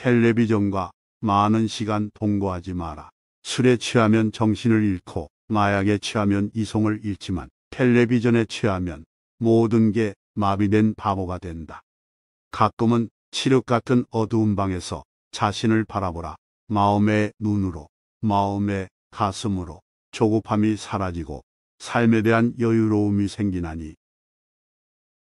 텔레비전과 많은 시간 동거하지 마라. 술에 취하면 정신을 잃고 마약에 취하면 이성을 잃지만 텔레비전에 취하면 모든 게 마비된 바보가 된다. 가끔은 칠흑 같은 어두운 방에서 자신을 바라보라. 마음의 눈으로, 마음의 가슴으로 조급함이 사라지고 삶에 대한 여유로움이 생기나니